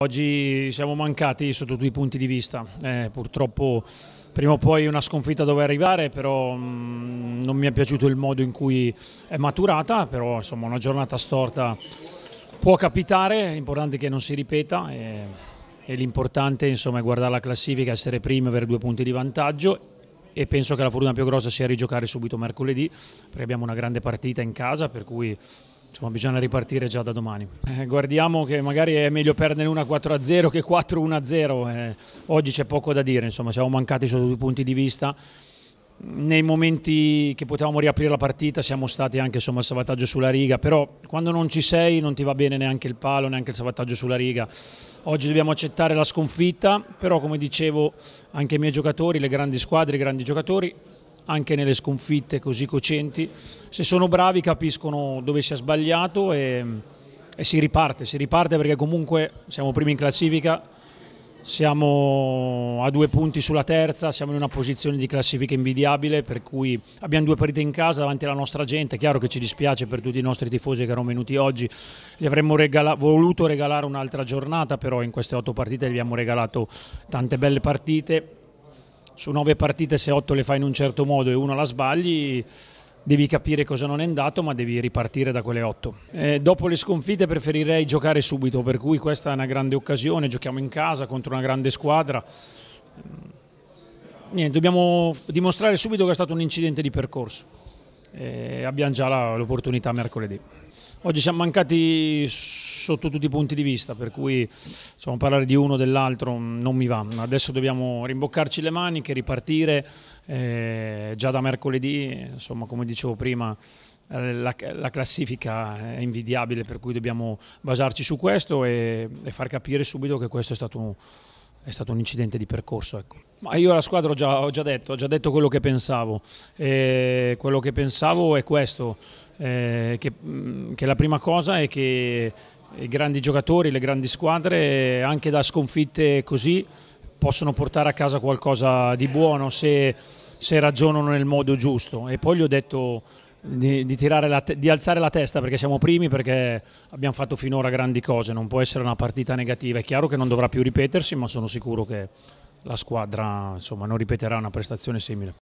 Oggi siamo mancati sotto tutti i punti di vista, eh, purtroppo prima o poi una sconfitta doveva arrivare, però mh, mm, non mi è piaciuto il modo in cui è maturata, però insomma una giornata storta può capitare, l'importante è che non si ripeta e, e l'importante insomma, è guardare la classifica, essere primi, avere due punti di vantaggio e penso che la fortuna più grossa sia rigiocare subito mercoledì perché abbiamo una grande partita in casa per cui Insomma, bisogna ripartire già da domani. Eh, guardiamo che magari è meglio perdere una 4-0 che 4-1-0. Eh, oggi c'è poco da dire, insomma, siamo mancati sotto due punti di vista. Nei momenti che potevamo riaprire la partita siamo stati anche insomma, al salvataggio sulla riga, però quando non ci sei non ti va bene neanche il palo, neanche il salvataggio sulla riga. Oggi dobbiamo accettare la sconfitta, però come dicevo anche i miei giocatori, le grandi squadre, i grandi giocatori anche nelle sconfitte così cocenti. Se sono bravi capiscono dove si è sbagliato e, e si riparte, si riparte perché comunque siamo primi in classifica, siamo a due punti sulla terza, siamo in una posizione di classifica invidiabile per cui abbiamo due partite in casa davanti alla nostra gente, è chiaro che ci dispiace per tutti i nostri tifosi che erano venuti oggi, gli avremmo regala voluto regalare un'altra giornata però in queste otto partite gli abbiamo regalato tante belle partite su nove partite se otto le fai in un certo modo e una la sbagli devi capire cosa non è andato, ma devi ripartire da quelle otto. Eh, dopo le sconfitte preferirei giocare subito, per cui questa è una grande occasione, giochiamo in casa contro una grande squadra. Mm. Niente, dobbiamo dimostrare subito che è stato un incidente di percorso. e eh, abbiamo già l'opportunità mercoledì. Oggi siamo mancati sotto tutti i punti di vista, per cui insomma, parlare di uno o dell'altro mm, non mi va. Adesso dobbiamo rimboccarci le maniche, ripartire eh, già da mercoledì, insomma come dicevo prima eh, la, la, classifica è invidiabile per cui dobbiamo basarci su questo e, e far capire subito che questo è stato un, è stato un incidente di percorso. Ecco. Ma io alla squadra ho già, ho già, detto, ho già detto quello che pensavo. E quello che pensavo è questo, eh, che, mm, che, la prima cosa è che i grandi giocatori, le grandi squadre, anche da sconfitte così, possono portare a casa qualcosa di buono se, se ragionano nel modo giusto. E poi gli ho detto di, di, la, di, alzare la testa perché siamo primi, perché abbiamo fatto finora grandi cose, non può essere una partita negativa. È chiaro che non dovrà più ripetersi, ma sono sicuro che la squadra insomma, non ripeterà una prestazione simile.